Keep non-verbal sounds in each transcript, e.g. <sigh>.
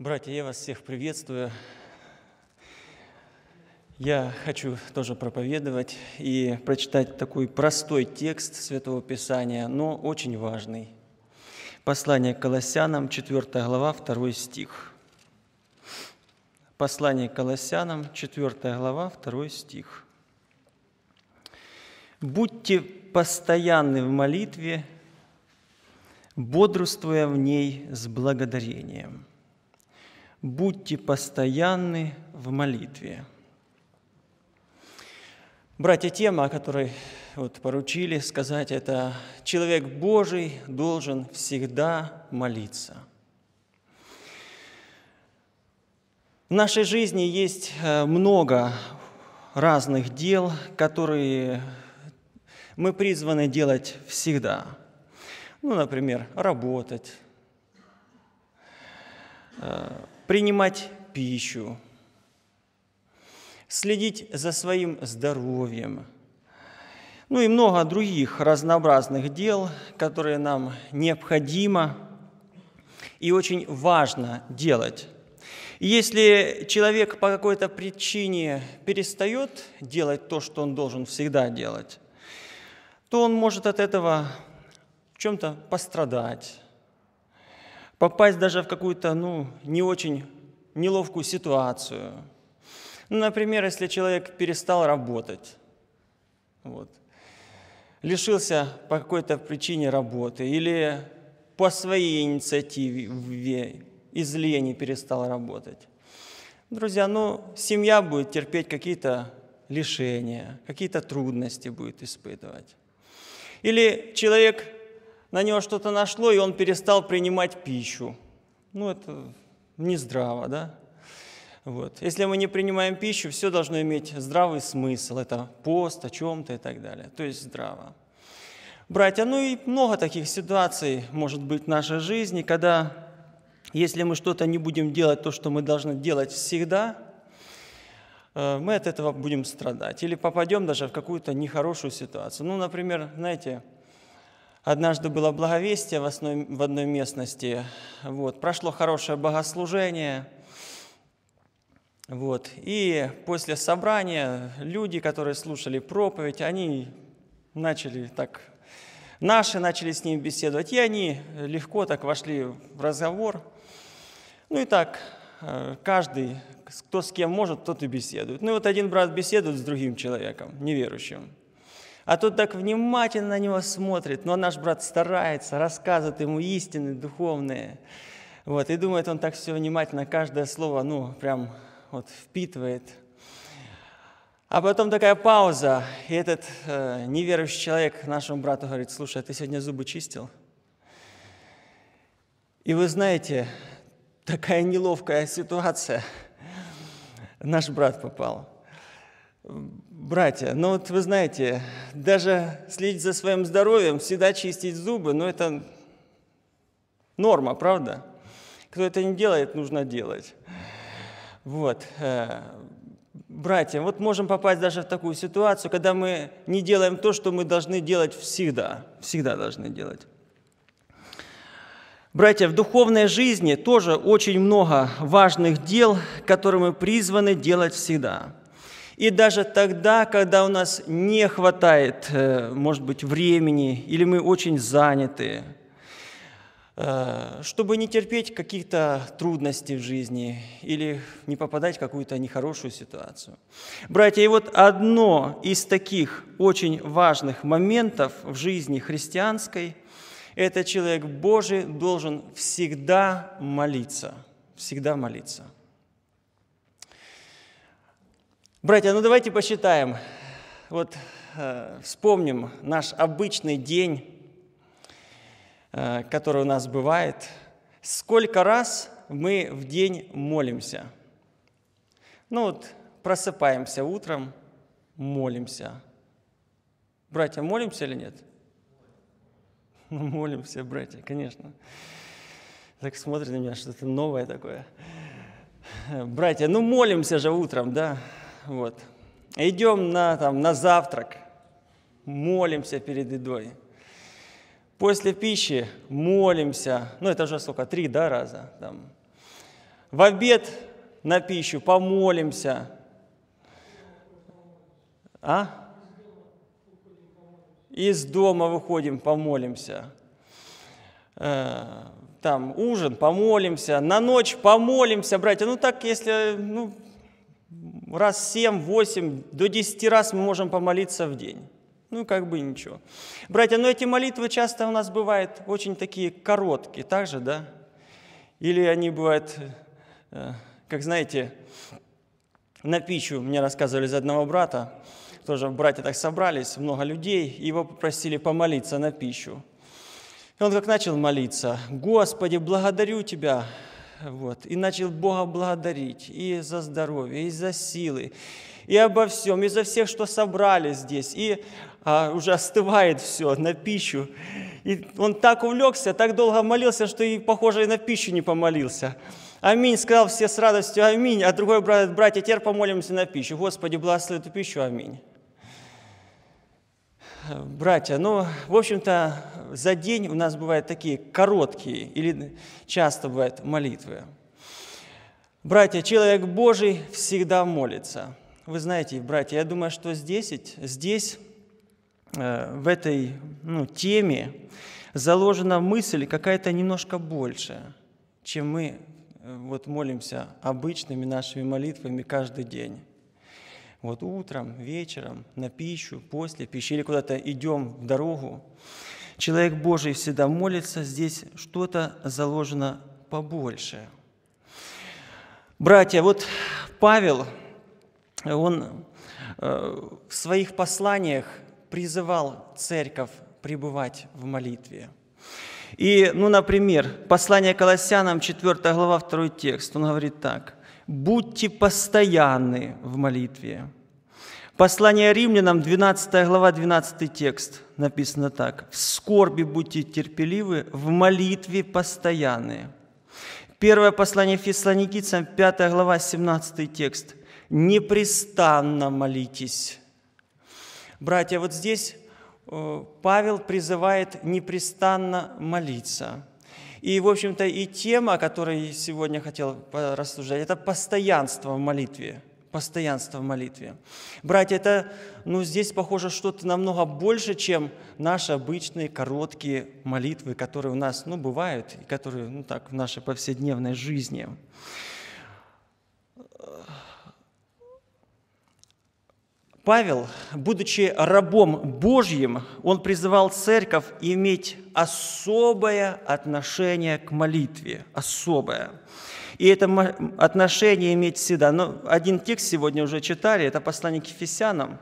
Братья, я вас всех приветствую. Я хочу тоже проповедовать и прочитать такой простой текст Святого Писания, но очень важный. Послание к Колоссянам, 4 глава, 2 стих. Послание к Колоссянам, 4 глава, 2 стих. «Будьте постоянны в молитве, бодрствуя в ней с благодарением» будьте постоянны в молитве. Братья, тема, о которой вот поручили сказать, это человек Божий должен всегда молиться. В нашей жизни есть э, много разных дел, которые мы призваны делать всегда. Ну, например, работать, э, принимать пищу, следить за своим здоровьем, ну и много других разнообразных дел, которые нам необходимо и очень важно делать. Если человек по какой-то причине перестает делать то, что он должен всегда делать, то он может от этого в чем-то пострадать, попасть даже в какую-то ну, не очень неловкую ситуацию. Например, если человек перестал работать, вот, лишился по какой-то причине работы или по своей инициативе из лени перестал работать. Друзья, ну, семья будет терпеть какие-то лишения, какие-то трудности будет испытывать. Или человек на него что-то нашло, и он перестал принимать пищу. Ну, это не здраво, да? Вот. Если мы не принимаем пищу, все должно иметь здравый смысл. Это пост о чем-то и так далее. То есть здраво. Братья, ну и много таких ситуаций может быть в нашей жизни, когда если мы что-то не будем делать, то, что мы должны делать всегда, э, мы от этого будем страдать. Или попадем даже в какую-то нехорошую ситуацию. Ну, например, знаете, Однажды было благовестие в, основе, в одной местности. Вот. Прошло хорошее богослужение. Вот. И после собрания люди, которые слушали проповедь, они начали так... Наши начали с ними беседовать, и они легко так вошли в разговор. Ну и так, э, каждый, кто с кем может, тот и беседует. Ну и вот один брат беседует с другим человеком, неверующим. А тот так внимательно на него смотрит, но наш брат старается, рассказывает ему истины духовные. Вот, и думает, он так все внимательно, каждое слово, ну, прям вот впитывает. А потом такая пауза, и этот э, неверующий человек нашему брату говорит, слушай, а ты сегодня зубы чистил? И вы знаете, такая неловкая ситуация. Наш брат попал. Братья, ну вот вы знаете, даже следить за своим здоровьем, всегда чистить зубы, ну это норма, правда? Кто это не делает, нужно делать. Вот. Э, братья, вот можем попасть даже в такую ситуацию, когда мы не делаем то, что мы должны делать всегда. Всегда должны делать. Братья, в духовной жизни тоже очень много важных дел, которые мы призваны делать всегда. И даже тогда, когда у нас не хватает, э, может быть, времени, или мы очень заняты, э, чтобы не терпеть каких-то трудностей в жизни или не попадать в какую-то нехорошую ситуацию. Братья, и вот одно из таких очень важных моментов в жизни христианской – это человек Божий должен всегда молиться, всегда молиться – Братья, ну давайте посчитаем. Вот э, вспомним наш обычный день, э, который у нас бывает. Сколько раз мы в день молимся? Ну вот просыпаемся утром, молимся. Братья, молимся или нет? <laughs> Ну, молимся, братья, конечно. Так смотрит на меня, что-то новое такое. Братья, ну молимся же утром, да? Вот. Идем на, там, на завтрак, молимся перед едой. После пищи молимся, ну это же сколько, три да, раза. Там. В обед на пищу помолимся. А? Из дома выходим, помолимся. Э, там ужин, помолимся. На ночь помолимся, братья. Ну так, если ну, раз 7, 8, до 10 раз мы можем помолиться в день. Ну, как бы ничего. Братья, но эти молитвы часто у нас бывают очень такие короткие, так же, да? Или они бывают, э, как знаете, на пищу мне рассказывали из одного брата, тоже братья так собрались, много людей, и его попросили помолиться на пищу. И он как начал молиться, «Господи, благодарю Тебя, вот. И начал Бога благодарить и за здоровье, и за силы, и обо всем, и за всех, что собрали здесь. И а, уже остывает все на пищу. И он так увлекся, так долго молился, что и, похоже, и на пищу не помолился. Аминь, сказал все с радостью, аминь. А другой брат, братья, теперь помолимся на пищу. Господи, благослови эту пищу, аминь братья, ну, в общем-то, за день у нас бывают такие короткие или часто бывают молитвы. Братья, человек Божий всегда молится. Вы знаете, братья, я думаю, что здесь, здесь э, в этой ну, теме заложена мысль какая-то немножко больше, чем мы э, вот молимся обычными нашими молитвами каждый день. Вот утром, вечером, на пищу, после пищи или куда-то идем в дорогу. Человек Божий всегда молится, здесь что-то заложено побольше. Братья, вот Павел, он э, в своих посланиях призывал церковь пребывать в молитве. И, ну, например, послание Колоссянам, 4 глава, 2 текст, он говорит так будьте постоянны в молитве. Послание римлянам, 12 глава, 12 текст, написано так. «В скорби будьте терпеливы, в молитве постоянны». Первое послание Фессалоникийцам, 5 глава, 17 текст. «Непрестанно молитесь». Братья, вот здесь э, Павел призывает непрестанно молиться – и, в общем-то, и тема, о которой сегодня хотел рассуждать, это постоянство в молитве. Постоянство в молитве. Братья, это, ну, здесь, похоже, что-то намного больше, чем наши обычные короткие молитвы, которые у нас, ну, бывают, и которые, ну, так, в нашей повседневной жизни. Павел, будучи рабом Божьим, он призывал церковь иметь особое отношение к молитве, особое. И это отношение иметь всегда. Но один текст сегодня уже читали, это послание к Ефесянам,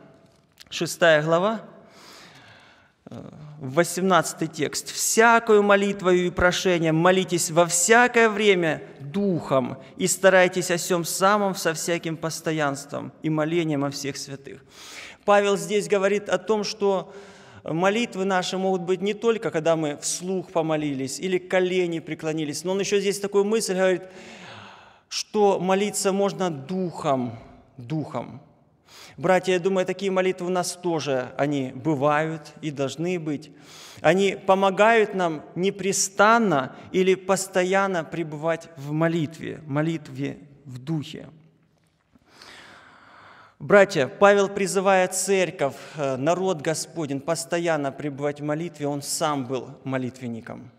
6 глава, 18 текст. «Всякую молитвою и прошением молитесь во всякое время Духом и старайтесь о всем самом со всяким постоянством и молением о всех святых». Павел здесь говорит о том, что молитвы наши могут быть не только, когда мы вслух помолились или колени преклонились, но он еще здесь такую мысль говорит, что молиться можно духом, духом. Братья, я думаю, такие молитвы у нас тоже, они бывают и должны быть. Они помогают нам непрестанно или постоянно пребывать в молитве, молитве в духе. Братья, Павел призывает церковь, э, народ Господень, постоянно пребывать в молитве. Он сам был молитвенником.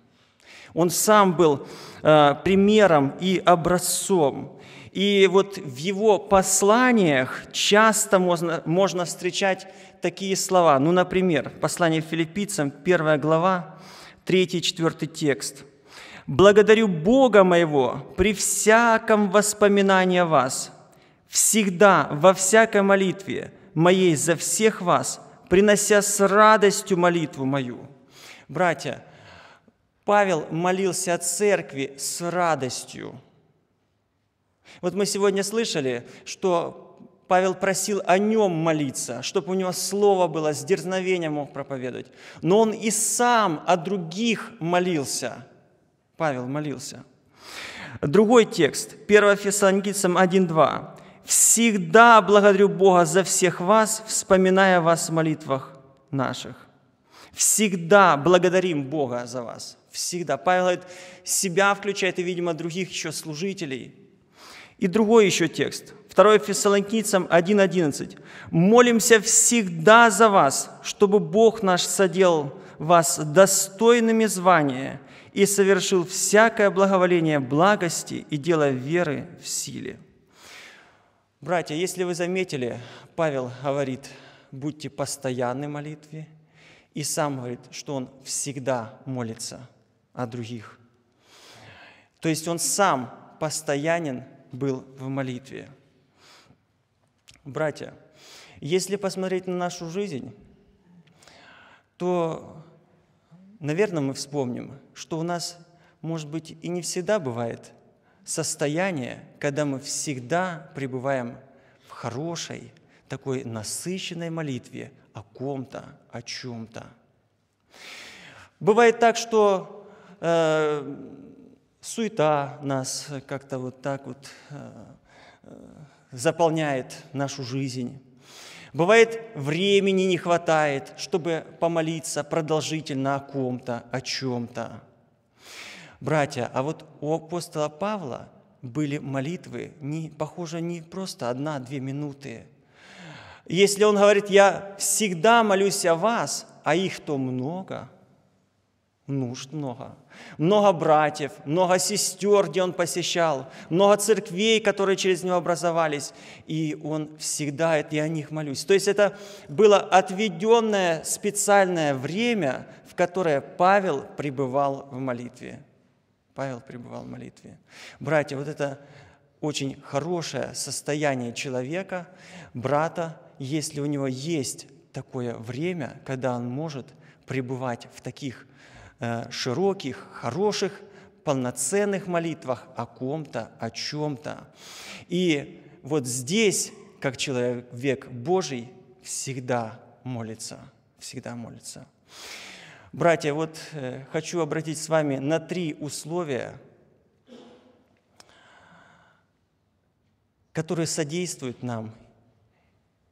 Он сам был э, примером и образцом и вот в его посланиях часто можно, можно встречать такие слова. Ну, например, послание филиппийцам, 1 глава, 3-4 текст. «Благодарю Бога моего при всяком воспоминании о вас, всегда во всякой молитве моей за всех вас, принося с радостью молитву мою». Братья, Павел молился о церкви с радостью – вот мы сегодня слышали, что Павел просил о нем молиться, чтобы у него слово было, с дерзновением мог проповедовать. Но он и сам о других молился. Павел молился. Другой текст, 1 Фессалоникийцам 1.2. «Всегда благодарю Бога за всех вас, вспоминая вас в молитвах наших». Всегда благодарим Бога за вас. Всегда. Павел говорит, себя включает и, видимо, других еще служителей – и другой еще текст. 2 Фессалоникийцам 1.11. «Молимся всегда за вас, чтобы Бог наш соделал вас достойными звания и совершил всякое благоволение благости и дело веры в силе». Братья, если вы заметили, Павел говорит, будьте постоянны в молитве, и сам говорит, что он всегда молится о других. То есть он сам постоянен был в молитве. Братья, если посмотреть на нашу жизнь, то, наверное, мы вспомним, что у нас, может быть, и не всегда бывает состояние, когда мы всегда пребываем в хорошей, такой насыщенной молитве о ком-то, о чем-то. Бывает так, что э, суета нас как-то вот так вот э, э, заполняет нашу жизнь. Бывает, времени не хватает, чтобы помолиться продолжительно о ком-то, о чем-то. Братья, а вот у апостола Павла были молитвы, не, похоже, не просто одна-две минуты. Если он говорит, я всегда молюсь о вас, а их то много – Нужд много. Много братьев, много сестер, где он посещал, много церквей, которые через него образовались. И он всегда, это я о них молюсь. То есть это было отведенное специальное время, в которое Павел пребывал в молитве. Павел пребывал в молитве. Братья, вот это очень хорошее состояние человека, брата, если у него есть такое время, когда он может пребывать в таких Э, широких, хороших, полноценных молитвах о ком-то, о чем-то. И вот здесь, как человек Божий, всегда молится, всегда молится. Братья, вот э, хочу обратить с вами на три условия, которые содействуют нам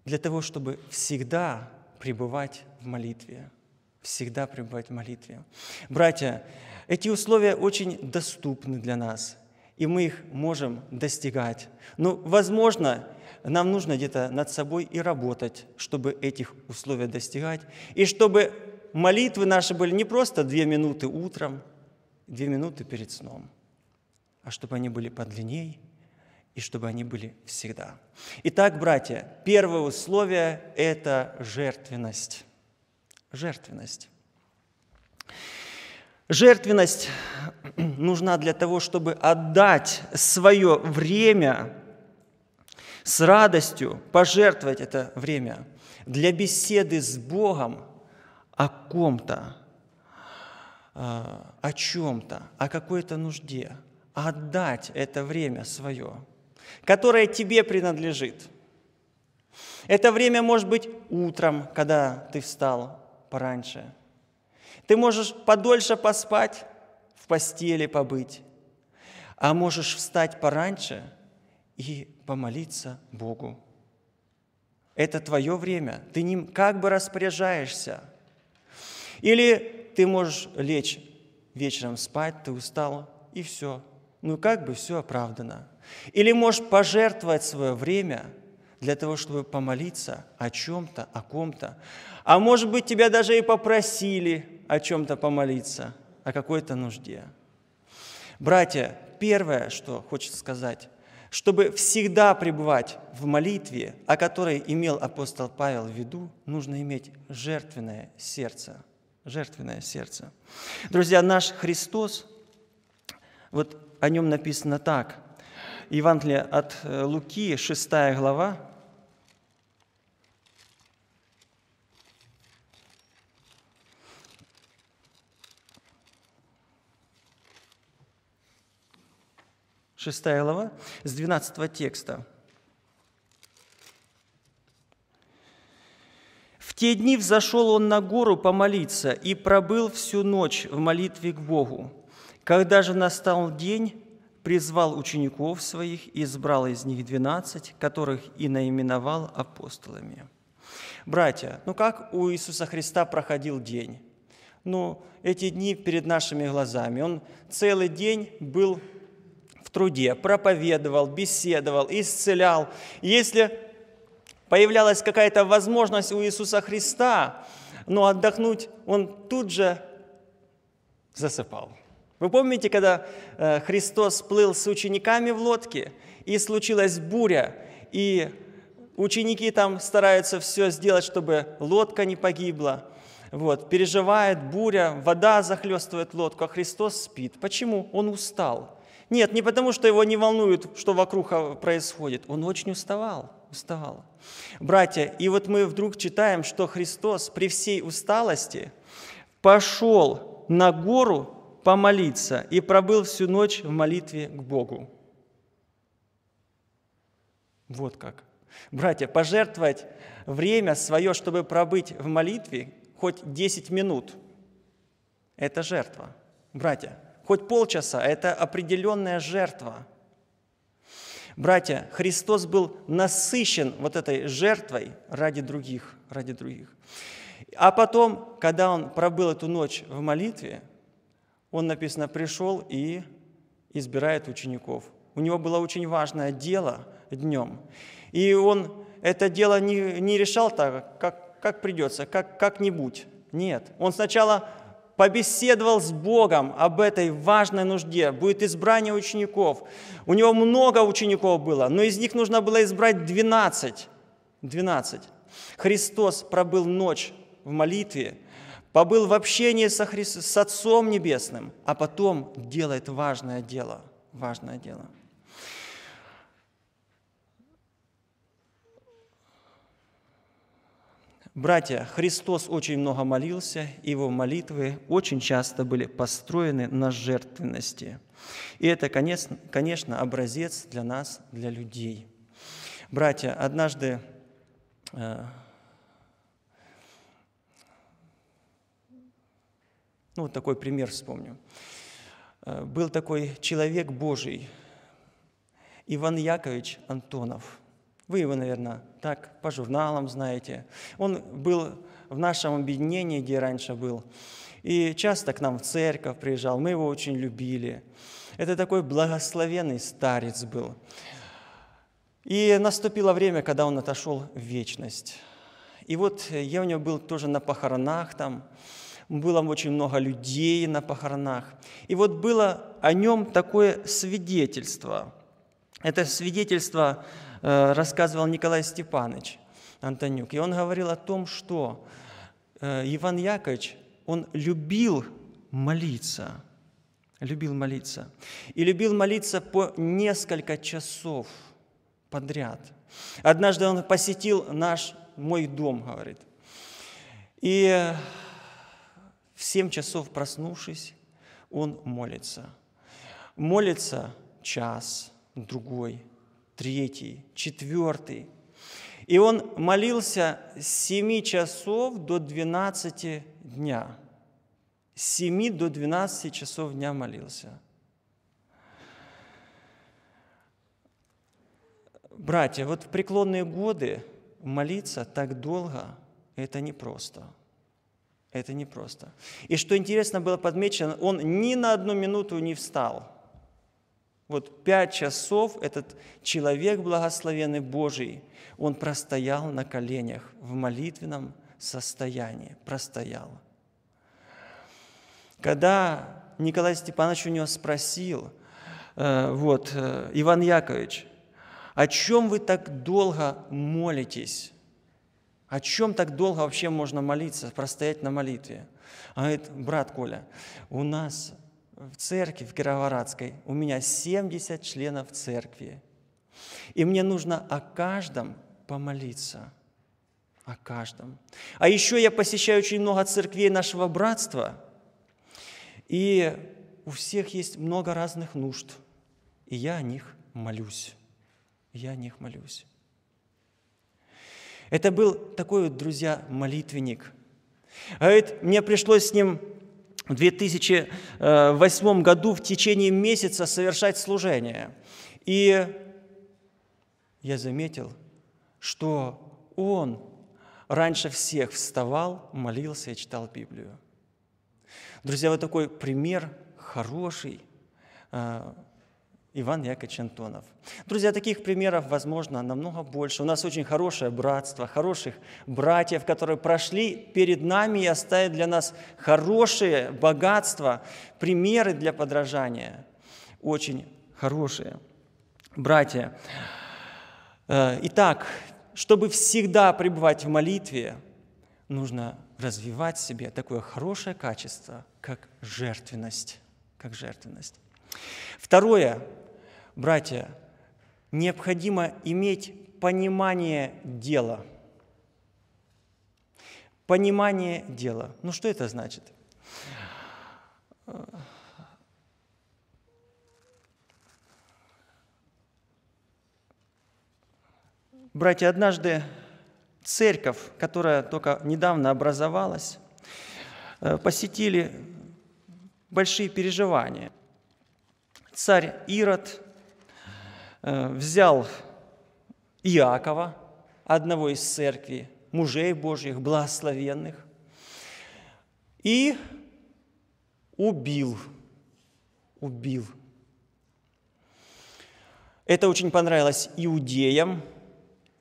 для того, чтобы всегда пребывать в молитве – всегда пребывать в молитве. Братья, эти условия очень доступны для нас, и мы их можем достигать. Но, возможно, нам нужно где-то над собой и работать, чтобы этих условий достигать, и чтобы молитвы наши были не просто две минуты утром, две минуты перед сном, а чтобы они были подлинней и чтобы они были всегда. Итак, братья, первое условие – это жертвенность жертвенность. Жертвенность нужна для того, чтобы отдать свое время с радостью, пожертвовать это время для беседы с Богом о ком-то, а, о чем-то, о какой-то нужде. Отдать это время свое, которое тебе принадлежит. Это время может быть утром, когда ты встал, пораньше. Ты можешь подольше поспать, в постели побыть, а можешь встать пораньше и помолиться Богу. Это твое время, ты ним как бы распоряжаешься. Или ты можешь лечь вечером спать, ты устал, и все. Ну как бы все оправдано. Или можешь пожертвовать свое время – для того, чтобы помолиться о чем-то, о ком-то. А может быть, тебя даже и попросили о чем-то помолиться, о какой-то нужде. Братья, первое, что хочется сказать, чтобы всегда пребывать в молитве, о которой имел апостол Павел в виду, нужно иметь жертвенное сердце. Жертвенное сердце. Друзья, наш Христос, вот о нем написано так – Евангелие от э, Луки, 6 глава, Шестая глава, с 12 текста. В те дни взошел он на гору помолиться и пробыл всю ночь в молитве к Богу. Когда же настал день, призвал учеников своих и избрал из них двенадцать, которых и наименовал апостолами. Братья, ну как у Иисуса Христа проходил день? Ну, эти дни перед нашими глазами. Он целый день был в труде, проповедовал, беседовал, исцелял. Если появлялась какая-то возможность у Иисуса Христа, но ну, отдохнуть он тут же засыпал – вы помните, когда э, Христос плыл с учениками в лодке, и случилась буря, и ученики там стараются все сделать, чтобы лодка не погибла. Вот, переживает буря, вода захлестывает лодку, а Христос спит. Почему? Он устал. Нет, не потому, что его не волнует, что вокруг а, происходит. Он очень уставал, уставал. Братья, и вот мы вдруг читаем, что Христос при всей усталости пошел на гору помолиться и пробыл всю ночь в молитве к Богу. Вот как. Братья, пожертвовать время свое, чтобы пробыть в молитве хоть 10 минут, это жертва. Братья, хоть полчаса, это определенная жертва. Братья, Христос был насыщен вот этой жертвой ради других, ради других. А потом, когда он пробыл эту ночь в молитве, он, написано, пришел и избирает учеников. У него было очень важное дело днем. И он это дело не, не решал так, как, как придется, как, как-нибудь. Нет. Он сначала побеседовал с Богом об этой важной нужде. Будет избрание учеников. У него много учеников было, но из них нужно было избрать 12. 12. Христос пробыл ночь в молитве побыл в общении со Христ... с Отцом Небесным, а потом делает важное дело. Важное дело. Братья, Христос очень много молился, и его молитвы очень часто были построены на жертвенности. И это, конечно образец для нас, для людей. Братья, однажды э, Ну, вот такой пример вспомню. Э, был такой человек Божий, Иван Якович Антонов. Вы его, наверное, так по журналам знаете. Он был в нашем объединении, где раньше был, и часто к нам в церковь приезжал. Мы его очень любили. Это такой благословенный старец был. И наступило время, когда он отошел в вечность. И вот я у него был тоже на похоронах там, было очень много людей на похоронах. И вот было о нем такое свидетельство. Это свидетельство э, рассказывал Николай Степанович Антонюк. И он говорил о том, что э, Иван Якович он любил молиться. Любил молиться. И любил молиться по несколько часов подряд. Однажды он посетил наш, мой дом, говорит. И э, 7 часов проснувшись, он молится. Молится час, другой, третий, четвертый. И он молился с 7 часов до 12 дня. С 7 до 12 часов дня молился. Братья, вот в преклонные годы молиться так долго – это непросто. просто это непросто. И что интересно было подмечено, он ни на одну минуту не встал. Вот пять часов этот человек, благословенный Божий, он простоял на коленях в молитвенном состоянии. Простоял. Когда Николай Степанович у него спросил, э, вот, э, Иван Якович, о чем вы так долго молитесь? О чем так долго вообще можно молиться, простоять на молитве? А говорит, брат Коля, у нас в церкви, в Кировоградской, у меня 70 членов церкви. И мне нужно о каждом помолиться. О каждом. А еще я посещаю очень много церквей нашего братства. И у всех есть много разных нужд. И я о них молюсь. Я о них молюсь. Это был такой вот, друзья, молитвенник. А мне пришлось с ним в 2008 году в течение месяца совершать служение. И я заметил, что он раньше всех вставал, молился и читал Библию. Друзья, вот такой пример хороший, а, Иван Яковлевич Антонов. Друзья, таких примеров, возможно, намного больше. У нас очень хорошее братство, хороших братьев, которые прошли перед нами и оставили для нас хорошие богатства, примеры для подражания. Очень хорошие братья. Э, итак, чтобы всегда пребывать в молитве, нужно развивать в себе такое хорошее качество, как жертвенность. Как жертвенность. Второе братья, необходимо иметь понимание дела. Понимание дела. Ну что это значит? Братья, однажды церковь, которая только недавно образовалась, э, посетили большие переживания. Царь Ирод Э, взял Иакова, одного из церкви, мужей Божьих, благословенных, и убил, убил. Это очень понравилось иудеям,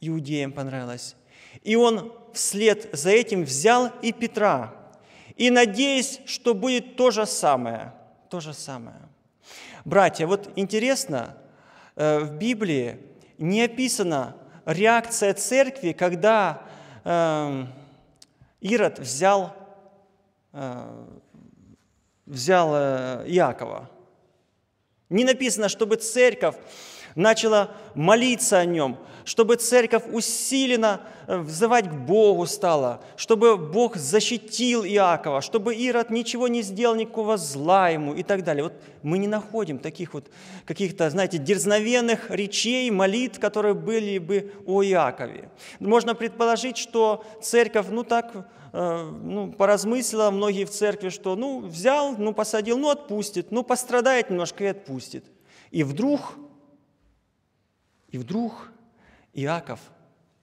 иудеям понравилось. И он вслед за этим взял и Петра, и надеясь, что будет то же самое, то же самое. Братья, вот интересно, Э, в Библии не описана реакция церкви, когда эм, Ирод взял, э, взял э, Иакова. Не написано, чтобы церковь начала молиться о нем, чтобы церковь усиленно э, взывать к Богу стала, чтобы Бог защитил Иакова, чтобы Ирод ничего не сделал, никакого зла ему и так далее. Вот мы не находим таких вот каких-то, знаете, дерзновенных речей, молитв, которые были бы о Иакове. Можно предположить, что церковь, ну так, э, ну, поразмыслила многие в церкви, что ну взял, ну посадил, ну отпустит, ну пострадает немножко и отпустит. И вдруг и вдруг Иаков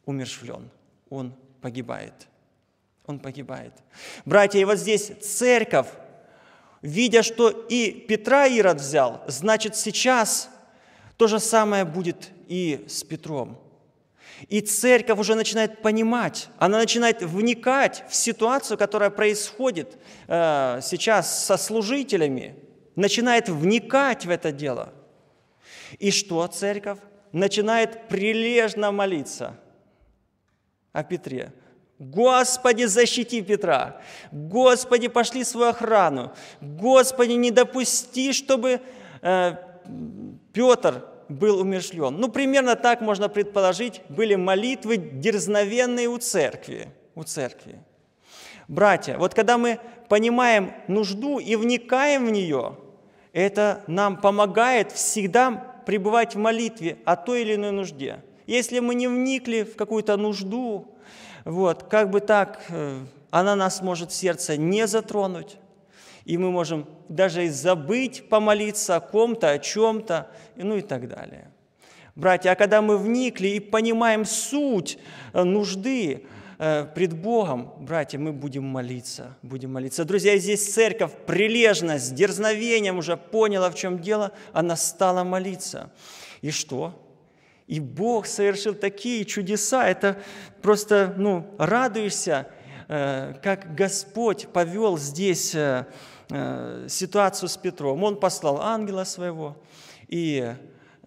умершвлен, он погибает. Он погибает. Братья, и вот здесь церковь, видя, что и Петра Ирод взял, значит сейчас то же самое будет и с Петром. И церковь уже начинает понимать, она начинает вникать в ситуацию, которая происходит э, сейчас со служителями, начинает вникать в это дело. И что церковь? начинает прилежно молиться о Петре. Господи, защити Петра. Господи, пошли свою охрану. Господи, не допусти, чтобы э, Петр был умершлен. Ну, примерно так можно предположить, были молитвы дерзновенные у церкви. У церкви. Братья, вот когда мы понимаем нужду и вникаем в нее, это нам помогает всегда пребывать в молитве о той или иной нужде. Если мы не вникли в какую-то нужду, вот, как бы так, э, она нас может сердце не затронуть, и мы можем даже и забыть помолиться о ком-то, о чем-то, ну и так далее. Братья, а когда мы вникли и понимаем суть э, нужды, Э, пред Богом, братья, мы будем молиться, будем молиться. Друзья, здесь церковь прилежно, с дерзновением уже поняла, в чем дело, она стала молиться. И что? И Бог совершил такие чудеса, это просто, ну, радуешься, э, как Господь повел здесь э, ситуацию с Петром. Он послал ангела своего, и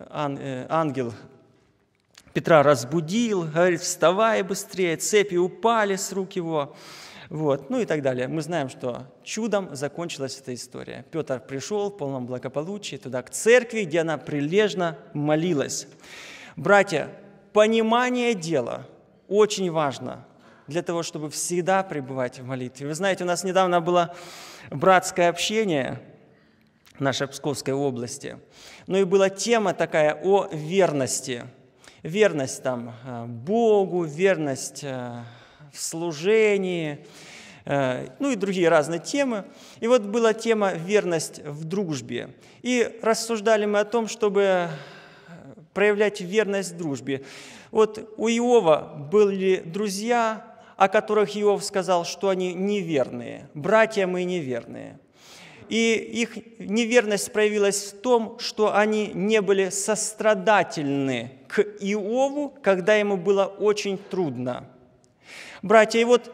ангел Петра разбудил, говорит, вставай быстрее, цепи упали с рук его. Вот, ну и так далее. Мы знаем, что чудом закончилась эта история. Петр пришел в полном благополучии туда, к церкви, где она прилежно молилась. Братья, понимание дела очень важно для того, чтобы всегда пребывать в молитве. Вы знаете, у нас недавно было братское общение в нашей Псковской области. Ну и была тема такая о верности – верность там, э, Богу, верность э, в служении, э, ну и другие разные темы. И вот была тема «Верность в дружбе». И рассуждали мы о том, чтобы проявлять верность в дружбе. Вот у Иова были друзья, о которых Иов сказал, что они неверные, братья мы неверные – и их неверность проявилась в том, что они не были сострадательны к Иову, когда ему было очень трудно. Братья, и вот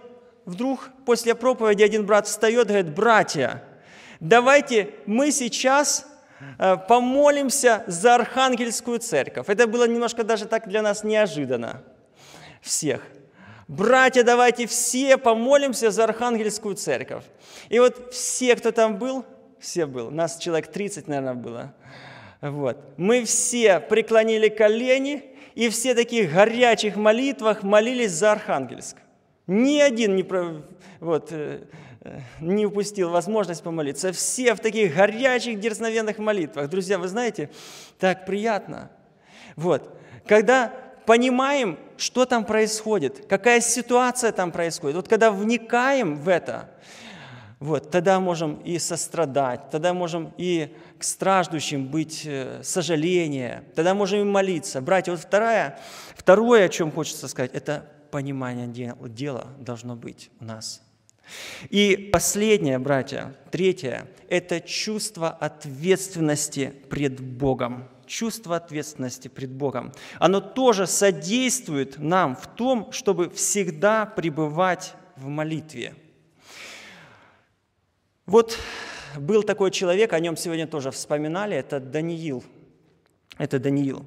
вдруг после проповеди один брат встает и говорит, братья, давайте мы сейчас э, помолимся за Архангельскую церковь. Это было немножко даже так для нас неожиданно всех – Братья, давайте все помолимся за Архангельскую церковь. И вот все, кто там был, все был, У нас человек 30, наверное, было. Вот. Мы все преклонили колени и все таких горячих молитвах молились за Архангельск. Ни один не, вот, э, э, не упустил возможность помолиться. Все в таких горячих, дерзновенных молитвах. Друзья, вы знаете, так приятно. Вот. Когда понимаем, что там происходит, какая ситуация там происходит. Вот когда вникаем в это, вот, тогда можем и сострадать, тогда можем и к страждущим быть э, сожаление, тогда можем и молиться. Братья, вот вторая, второе, о чем хочется сказать, это понимание дела, дела должно быть у нас. И последнее, братья, третье, это чувство ответственности пред Богом чувство ответственности пред Богом, оно тоже содействует нам в том, чтобы всегда пребывать в молитве. Вот был такой человек, о нем сегодня тоже вспоминали, это Даниил. Это Даниил.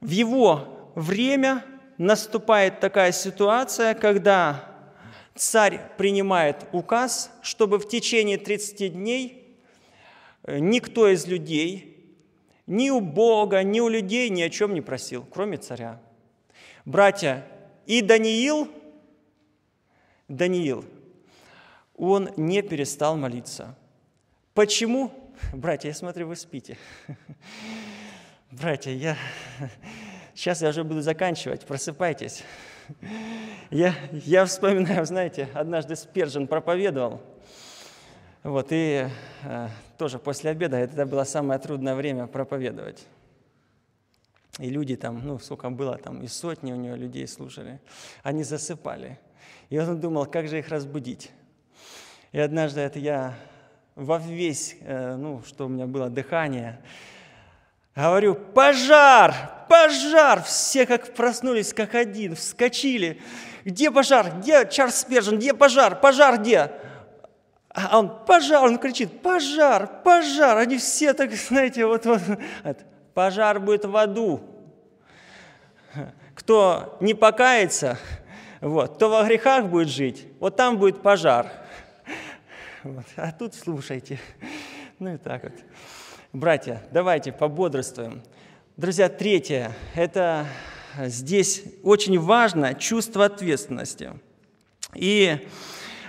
В его время наступает такая ситуация, когда царь принимает указ, чтобы в течение 30 дней никто из людей ни у Бога, ни у людей ни о чем не просил, кроме царя. Братья, и Даниил, Даниил, он не перестал молиться. Почему? <laughs> Братья, я смотрю, вы спите. <laughs> Братья, я... <laughs> Сейчас я уже буду заканчивать, просыпайтесь. Я, я вспоминаю, знаете, однажды Спержин проповедовал, вот, и э, тоже после обеда, это было самое трудное время проповедовать. И люди там, ну, сколько было там, и сотни у него людей слушали. Они засыпали. И он думал, как же их разбудить. И однажды это я во весь, э, ну, что у меня было, дыхание, говорю, пожар, пожар! Все как проснулись, как один, вскочили. Где пожар? Где Чарльз Спержин? Где пожар? Пожар где? А, а он пожар, он кричит, пожар, пожар. Они все так, знаете, вот, вот пожар будет в аду. Кто не покается, вот, то во грехах будет жить, вот там будет пожар. Вот, а тут слушайте. Ну и так вот. Братья, давайте пободрствуем. Друзья, третье, это здесь очень важно чувство ответственности. И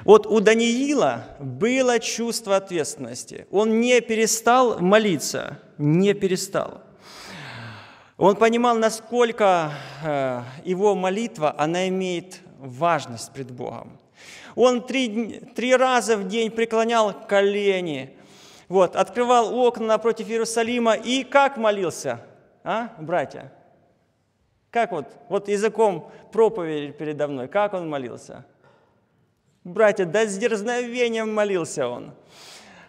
вот у Даниила было чувство ответственности. Он не перестал молиться, не перестал. Он понимал, насколько э, его молитва, она имеет важность пред Богом. Он три, три раза в день преклонял колени, вот, открывал окна напротив Иерусалима и как молился, а, братья? Как вот, вот языком проповедь передо мной, как он молился – Братья, да с дерзновением молился он.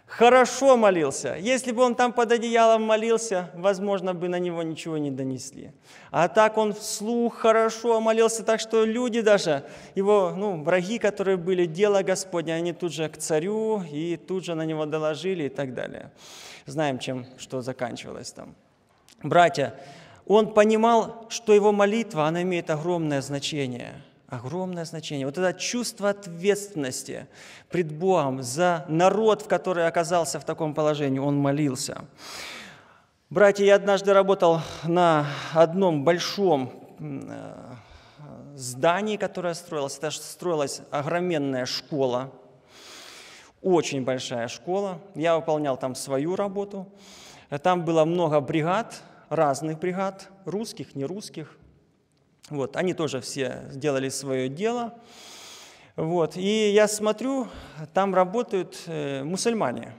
Хорошо молился. Если бы он там под одеялом молился, возможно, бы на него ничего не донесли. А так он вслух хорошо молился, так что люди даже, его ну, враги, которые были, дело Господне, они тут же к царю и тут же на него доложили и так далее. Знаем, чем что заканчивалось там. Братья, он понимал, что его молитва, она имеет огромное значение – огромное значение. Вот это чувство ответственности пред Богом за народ, в который оказался в таком положении, он молился. Братья, я однажды работал на одном большом э, здании, которое строилось. Это строилась огроменная школа, очень большая школа. Я выполнял там свою работу. Там было много бригад, разных бригад, русских, нерусских, вот, они тоже все сделали свое дело. Вот, и я смотрю, там работают э, мусульмане.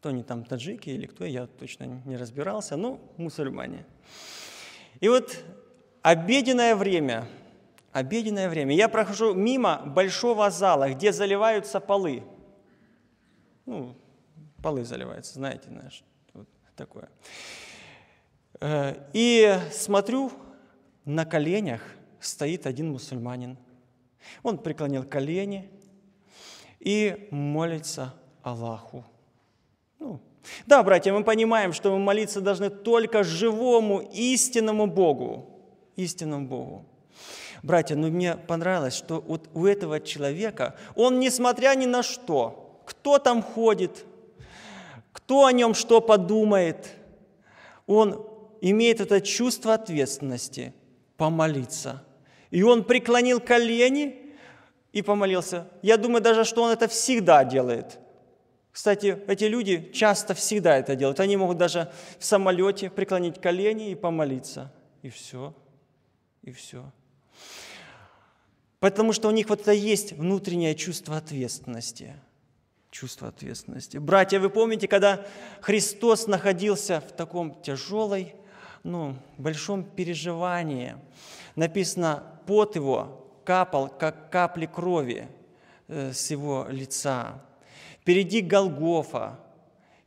Кто они там, таджики или кто, я точно не разбирался, но мусульмане. И вот обеденное время, обеденное время, я прохожу мимо большого зала, где заливаются полы. Ну, полы заливаются, знаете, знаешь, вот такое. Э, и смотрю, на коленях стоит один мусульманин. Он преклонил колени и молится Аллаху. Ну, да, братья, мы понимаем, что мы молиться должны только живому, истинному Богу. Истинному Богу. Братья, ну мне понравилось, что вот у этого человека, он несмотря ни на что, кто там ходит, кто о нем что подумает, он имеет это чувство ответственности – помолиться. И он преклонил колени и помолился. Я думаю даже, что он это всегда делает. Кстати, эти люди часто всегда это делают. Они могут даже в самолете преклонить колени и помолиться. И все, и все. Потому что у них вот это есть внутреннее чувство ответственности. Чувство ответственности. Братья, вы помните, когда Христос находился в таком тяжелой ну, большом переживании. Написано, пот его капал, как капли крови э, с его лица. Впереди Голгофа,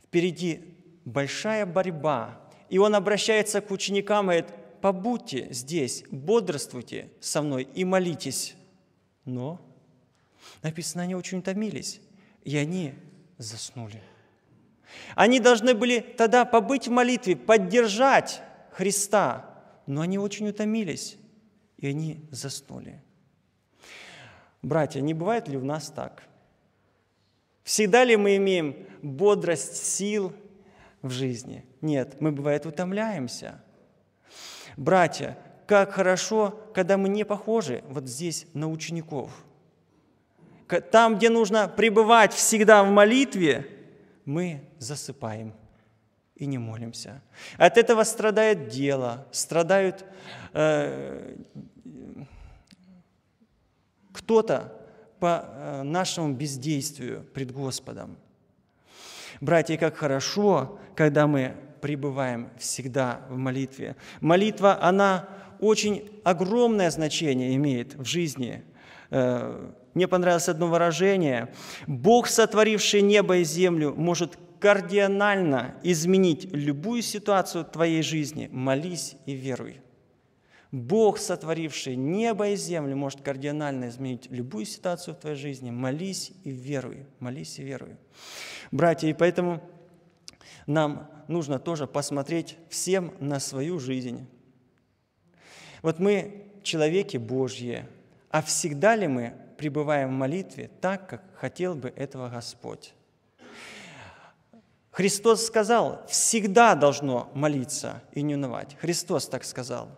впереди большая борьба. И он обращается к ученикам и говорит, побудьте здесь, бодрствуйте со мной и молитесь. Но написано, они очень утомились, и они заснули. Они должны были тогда побыть в молитве, поддержать Христа, но они очень утомились, и они заснули. Братья, не бывает ли у нас так? Всегда ли мы имеем бодрость сил в жизни? Нет, мы, бывает, утомляемся. Братья, как хорошо, когда мы не похожи вот здесь на учеников. Там, где нужно пребывать всегда в молитве, мы засыпаем – и не молимся. От этого страдает дело, страдают э, кто-то по э, нашему бездействию пред Господом. Братья, как хорошо, когда мы пребываем всегда в молитве. Молитва, она очень огромное значение имеет в жизни. Э, мне понравилось одно выражение. «Бог, сотворивший небо и землю, может кардинально изменить любую ситуацию в твоей жизни, молись и веруй. Бог, сотворивший небо и землю, может кардинально изменить любую ситуацию в твоей жизни. Молись и веруй, молись и веруй. Братья, и поэтому нам нужно тоже посмотреть всем на свою жизнь. Вот мы человеки Божьи, а всегда ли мы пребываем в молитве так, как хотел бы этого Господь? Христос сказал, всегда должно молиться и не унывать. Христос так сказал.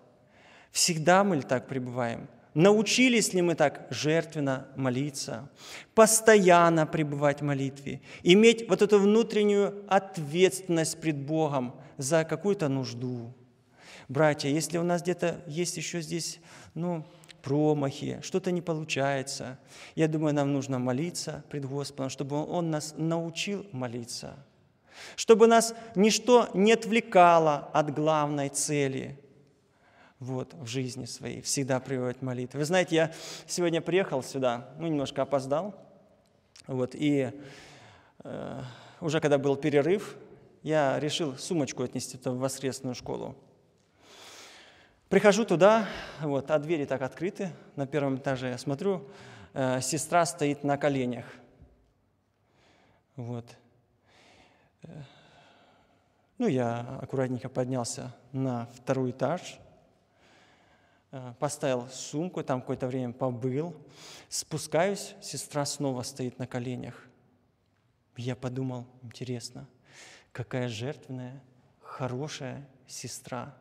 Всегда мы так пребываем. Научились ли мы так жертвенно молиться, постоянно пребывать в молитве, иметь вот эту внутреннюю ответственность пред Богом за какую-то нужду? Братья, если у нас где-то есть еще здесь, ну, промахи, что-то не получается. Я думаю, нам нужно молиться пред Господом, чтобы Он нас научил молиться чтобы нас ничто не отвлекало от главной цели вот, в жизни своей, всегда приводит молитвы. Вы знаете, я сегодня приехал сюда, ну, немножко опоздал, вот, и э, уже когда был перерыв, я решил сумочку отнести в воскресную школу. Прихожу туда, вот, а двери так открыты, на первом этаже я смотрю, э, сестра стоит на коленях. Вот. Ну, я аккуратненько поднялся на второй этаж, э, поставил сумку, там какое-то время побыл, спускаюсь, сестра снова стоит на коленях. Я подумал, интересно, какая жертвенная, хорошая сестра.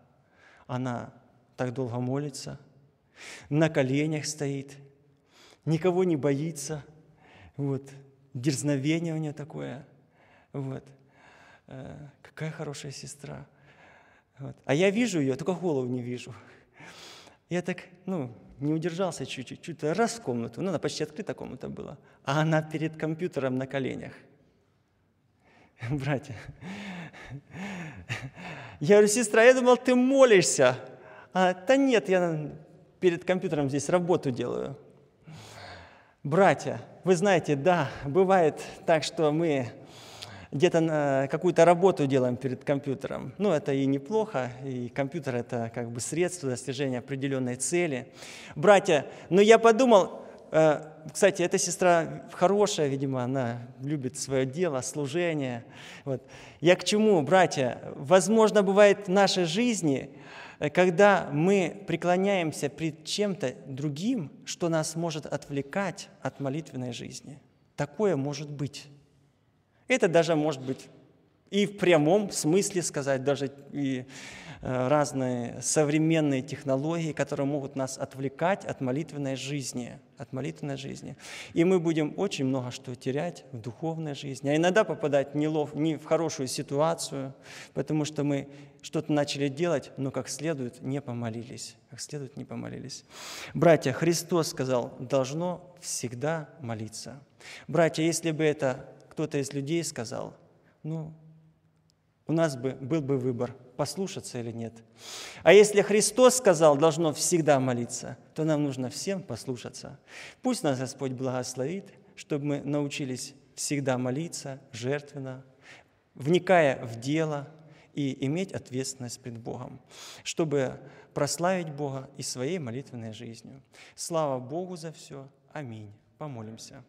Она так долго молится, на коленях стоит, никого не боится. Вот, дерзновение у нее такое. Вот – Э, какая хорошая сестра. Вот. А я вижу ее, только голову не вижу. Я так, ну, не удержался чуть-чуть, чуть раз в комнату, ну, она почти открыта комната была, а она перед компьютером на коленях. <laughs> Братья, я говорю, сестра, я думал, ты молишься. А, да нет, я перед компьютером здесь работу делаю. Братья, вы знаете, да, бывает так, что мы где-то какую-то работу делаем перед компьютером. Ну, это и неплохо, и компьютер – это как бы средство достижения определенной цели. Братья, но ну, я подумал, э, кстати, эта сестра хорошая, видимо, она любит свое дело, служение. Вот. Я к чему, братья? Возможно, бывает в нашей жизни, э, когда мы преклоняемся перед чем-то другим, что нас может отвлекать от молитвенной жизни. Такое может быть. Это даже может быть и в прямом смысле сказать, даже и э, разные современные технологии, которые могут нас отвлекать от молитвенной жизни, от молитвенной жизни. И мы будем очень много что терять в духовной жизни, а иногда попадать не, лов, не в хорошую ситуацию, потому что мы что-то начали делать, но как следует не помолились. Как следует не помолились. Братья, Христос сказал, должно всегда молиться. Братья, если бы это кто-то из людей сказал, ну, у нас бы был бы выбор, послушаться или нет. А если Христос сказал, должно всегда молиться, то нам нужно всем послушаться. Пусть нас Господь благословит, чтобы мы научились всегда молиться жертвенно, вникая в дело и иметь ответственность пред Богом, чтобы прославить Бога и своей молитвенной жизнью. Слава Богу за все. Аминь. Помолимся.